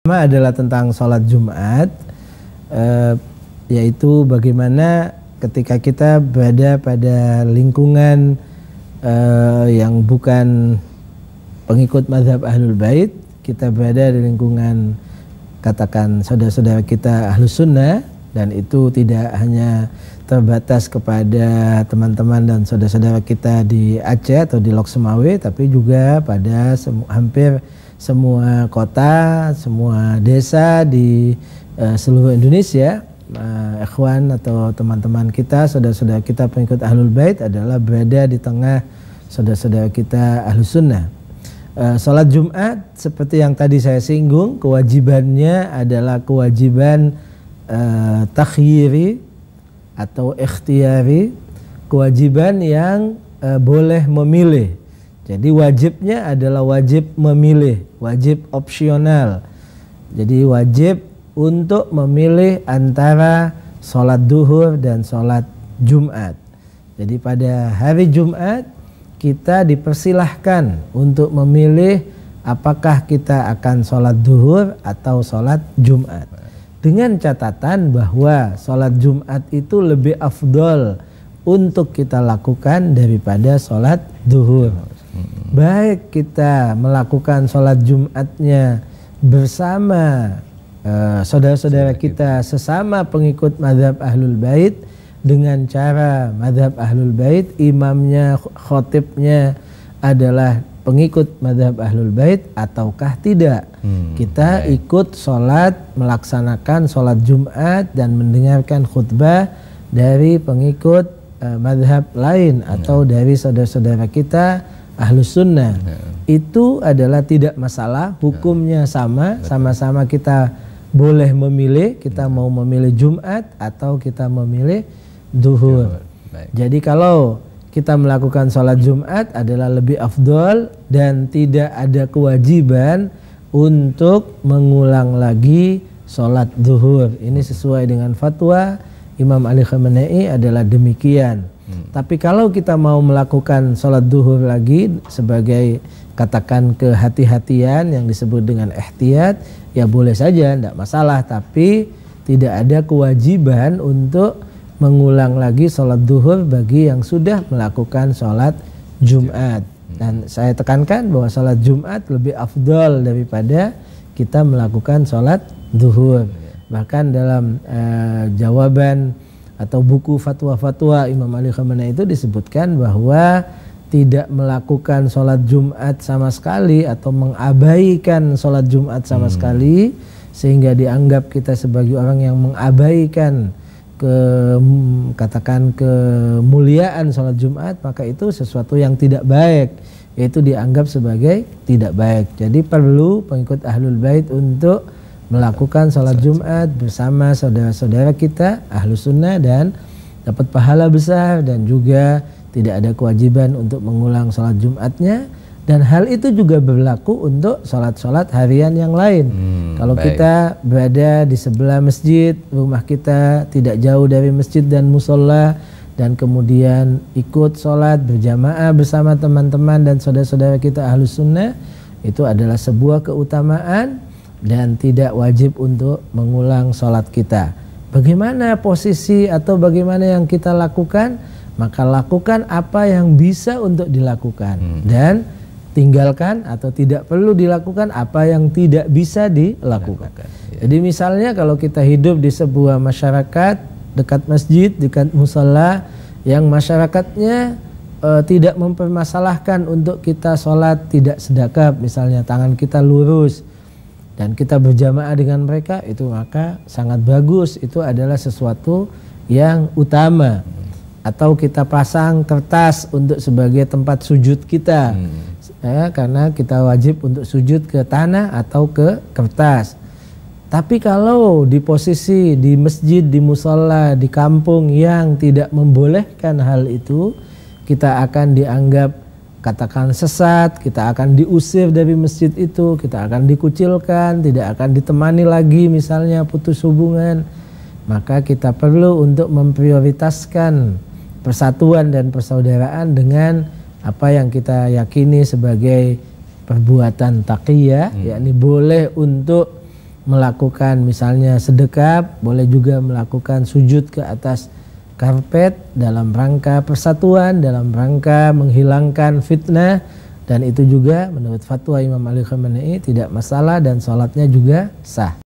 pertama adalah tentang sholat Jumat, eh, yaitu bagaimana ketika kita berada pada lingkungan eh, yang bukan pengikut Mazhab ahlul bait, kita berada di lingkungan katakan saudara-saudara kita ahlus sunnah dan itu tidak hanya terbatas kepada teman-teman dan saudara-saudara kita di Aceh atau di Loksemawe, tapi juga pada hampir semua kota, semua desa di uh, seluruh Indonesia, uh, ikhwan atau teman-teman kita, saudara-saudara kita pengikut Ahlul Bait adalah berada di tengah saudara-saudara kita Ahlus Sunnah. Uh, salat Jumat seperti yang tadi saya singgung, kewajibannya adalah kewajiban uh, takhiri atau ikhtiari, kewajiban yang uh, boleh memilih jadi wajibnya adalah wajib memilih, wajib opsional. Jadi wajib untuk memilih antara sholat duhur dan sholat Jumat. Jadi pada hari Jumat kita dipersilahkan untuk memilih apakah kita akan sholat duhur atau sholat Jumat. Dengan catatan bahwa sholat Jumat itu lebih afdol untuk kita lakukan daripada sholat duhur. Hmm. Baik kita melakukan sholat Jumatnya bersama eh, saudara saudara-saudara kita sesama pengikut madhab ahlul bait dengan cara madhab ahlul bait imamnya khotibnya adalah pengikut madhab ahlul bait ataukah tidak hmm, kita baik. ikut sholat melaksanakan sholat jumat dan mendengarkan khutbah dari pengikut uh, madhab lain atau hmm. dari saudara-saudara kita ahlus sunnah ya. itu adalah tidak masalah hukumnya ya. sama sama-sama kita boleh memilih kita ya. mau memilih Jumat atau kita memilih duhur. Jadi kalau kita melakukan sholat Jumat adalah lebih afdol dan tidak ada kewajiban untuk mengulang lagi sholat duhur. Ini sesuai dengan fatwa Imam Ali Khamenei adalah demikian. Hmm. Tapi kalau kita mau melakukan sholat duhur lagi sebagai katakan kehati-hatian yang disebut dengan ehtiyat, ya boleh saja, tidak masalah. Tapi tidak ada kewajiban untuk mengulang lagi sholat duhur bagi yang sudah melakukan sholat Jumat. Hmm. Dan saya tekankan bahwa sholat Jumat lebih afdol daripada kita melakukan sholat duhur. Hmm. Bahkan dalam uh, jawaban atau buku fatwa-fatwa Imam Ali Khamenei itu disebutkan bahwa tidak melakukan sholat Jumat sama sekali atau mengabaikan sholat Jumat sama hmm. sekali sehingga dianggap kita sebagai orang yang mengabaikan ke katakan kemuliaan sholat Jumat maka itu sesuatu yang tidak baik yaitu dianggap sebagai tidak baik jadi perlu pengikut ahlul bait untuk melakukan sholat Jumat bersama saudara-saudara kita ahlu sunnah dan dapat pahala besar dan juga tidak ada kewajiban untuk mengulang sholat Jumatnya dan hal itu juga berlaku untuk sholat-sholat harian yang lain. Hmm, Kalau baik. kita berada di sebelah masjid, rumah kita tidak jauh dari masjid dan musola dan kemudian ikut sholat berjamaah bersama teman-teman dan saudara-saudara kita ahlu sunnah itu adalah sebuah keutamaan dan tidak wajib untuk mengulang sholat kita. Bagaimana posisi atau bagaimana yang kita lakukan? Maka lakukan apa yang bisa untuk dilakukan hmm. dan tinggalkan atau tidak perlu dilakukan apa yang tidak bisa dilakukan. Lakukan, ya. Jadi misalnya kalau kita hidup di sebuah masyarakat dekat masjid, dekat musola yang masyarakatnya e, tidak mempermasalahkan untuk kita sholat tidak sedekap misalnya tangan kita lurus dan kita berjamaah dengan mereka itu maka sangat bagus itu adalah sesuatu yang utama atau kita pasang kertas untuk sebagai tempat sujud kita hmm. ya, karena kita wajib untuk sujud ke tanah atau ke kertas tapi kalau di posisi di masjid di musola di kampung yang tidak membolehkan hal itu kita akan dianggap katakan sesat, kita akan diusir dari masjid itu, kita akan dikucilkan, tidak akan ditemani lagi misalnya putus hubungan. Maka kita perlu untuk memprioritaskan persatuan dan persaudaraan dengan apa yang kita yakini sebagai perbuatan taqiyah, hmm. yakni boleh untuk melakukan misalnya sedekap, boleh juga melakukan sujud ke atas karpet dalam rangka persatuan, dalam rangka menghilangkan fitnah dan itu juga menurut fatwa Imam Ali Khamenei tidak masalah dan sholatnya juga sah.